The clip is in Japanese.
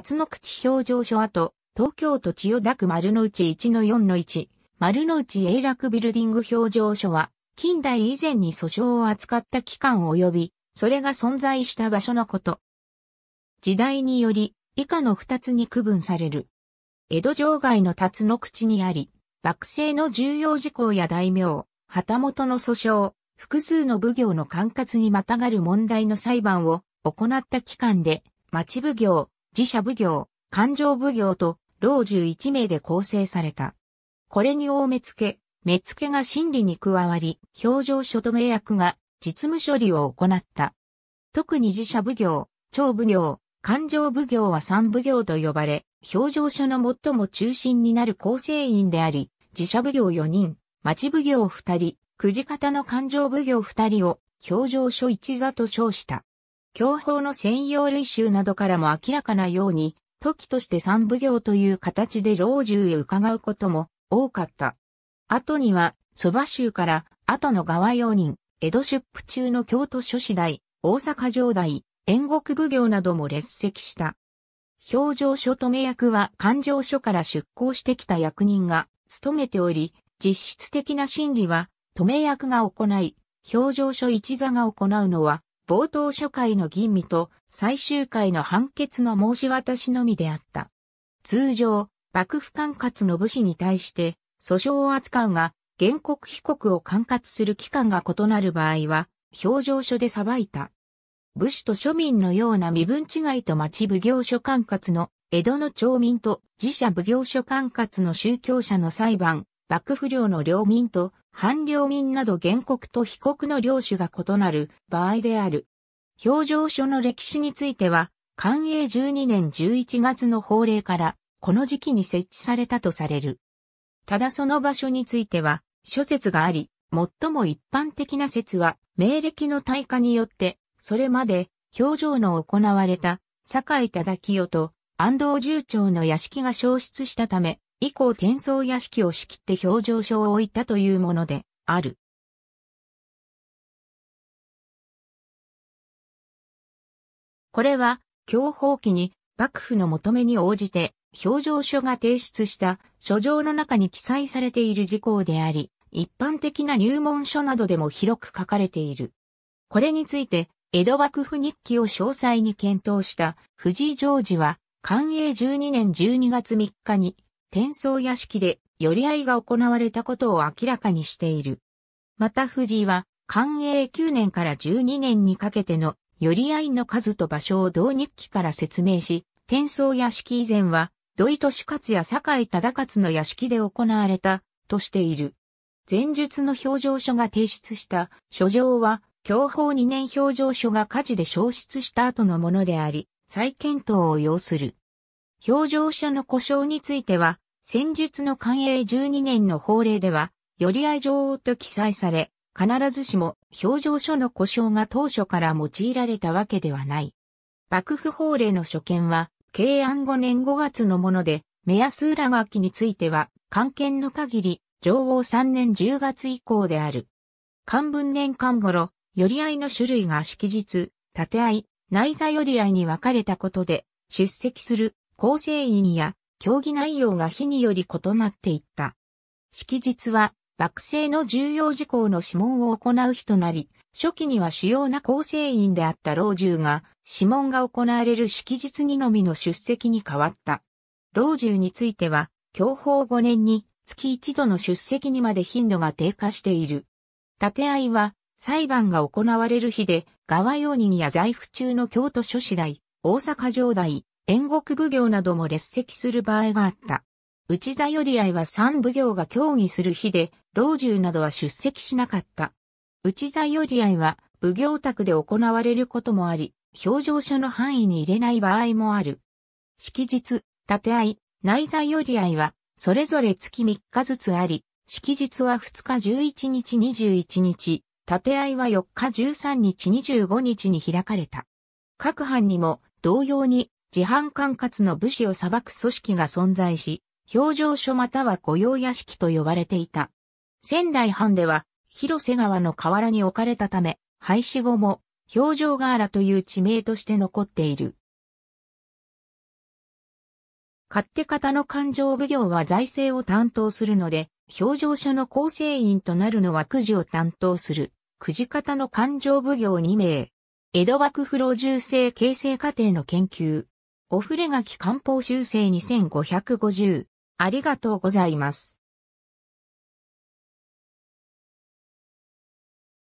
辰野口表情所跡、東京都千代田区丸の内1の4の1、丸の内永楽ビルディング表情所は、近代以前に訴訟を扱った機関及び、それが存在した場所のこと。時代により、以下の2つに区分される。江戸城外の辰野口にあり、幕政の重要事項や大名、旗本の訴訟、複数の奉行の管轄にまたがる問題の裁判を行った期間で、町奉行、自社奉行、勘定奉行と、老中一名で構成された。これに大目付、目付が審理に加わり、表情書め役が実務処理を行った。特に自社奉行、超奉行、勘定奉行は三奉行と呼ばれ、表情書の最も中心になる構成員であり、自社奉行四人、町奉行二人、くじ方の勘定奉行二人を、表情書一座と称した。教法の専用類集などからも明らかなように、時として三奉行という形で老中へ伺うことも多かった。後には、蕎麦州から、後の側用人、江戸出府中の京都諸子大、大阪城大、縁国奉行なども列席した。表情書止め役は勘定書から出向してきた役人が務めており、実質的な審理は、止め役が行い、表情書一座が行うのは、冒頭初回の吟味と最終回の判決の申し渡しのみであった。通常、幕府管轄の武士に対して、訴訟を扱うが、原告被告を管轄する期間が異なる場合は、表情書で裁いた。武士と庶民のような身分違いと町奉行所管轄の江戸の町民と自社奉行所管轄の宗教者の裁判、幕府領の領民と半領民など原告と被告の領主が異なる場合である。表情書の歴史については、寛永12年11月の法令から、この時期に設置されたとされる。ただその場所については、諸説があり、最も一般的な説は、明暦の大化によって、それまで、表情の行われた、堺井忠清と安藤重長の屋敷が消失したため、以降転送屋敷を仕切って表情書を置いたというものである。これは、教法期に幕府の求めに応じて、表情書が提出した書状の中に記載されている事項であり、一般的な入門書などでも広く書かれている。これについて、江戸幕府日記を詳細に検討した藤井常治は、寛永12年12月3日に転送屋敷で寄り合いが行われたことを明らかにしている。また藤井は、寛永9年から12年にかけての寄り合いの数と場所を同日記から説明し、転送屋敷以前は、土井利勝や酒井忠勝の屋敷で行われた、としている。前述の表情書が提出した書状は、享保2年表情書が火事で消失した後のものであり、再検討を要する。表情書の故障については、戦術の寛永12年の法令では、寄り女王と記載され、必ずしも表情書の故障が当初から用いられたわけではない。幕府法令の所見は、慶安5年5月のもので、目安裏書きについては、関係の限り、上王3年10月以降である。漢文年間頃、寄り合いの種類が式日、縦合い、内座寄り合いに分かれたことで、出席する構成員や競技内容が日により異なっていった。式日は、惑星の重要事項の諮問を行う日となり、初期には主要な構成員であった老中が、諮問が行われる式日にのみの出席に変わった。老中については、享保5年に月1度の出席にまで頻度が低下している。立いは、裁判が行われる日で、側用人や在府中の京都諸市大、大阪城大、縁国奉行なども列席する場合があった。内座寄り合いは三奉行が協議する日で、老中などは出席しなかった。内座寄り合いは、奉行宅で行われることもあり、表情書の範囲に入れない場合もある。式日、立合、内座寄り合いは、それぞれ月3日ずつあり、式日は2日11日21日、立合は4日13日25日に開かれた。各藩にも同様に自販管轄の武士を裁く組織が存在し、表情書または御用屋敷と呼ばれていた。仙台藩では、広瀬川の河原に置かれたため、廃止後も、表情河原という地名として残っている。勝手方の勘定奉行は財政を担当するので、表情書の構成員となるのはくじを担当する、くじ方の勘定奉行2名。江戸幕府老中制形成過程の研究、おふれ書き漢方修正2550。ありがとうございます。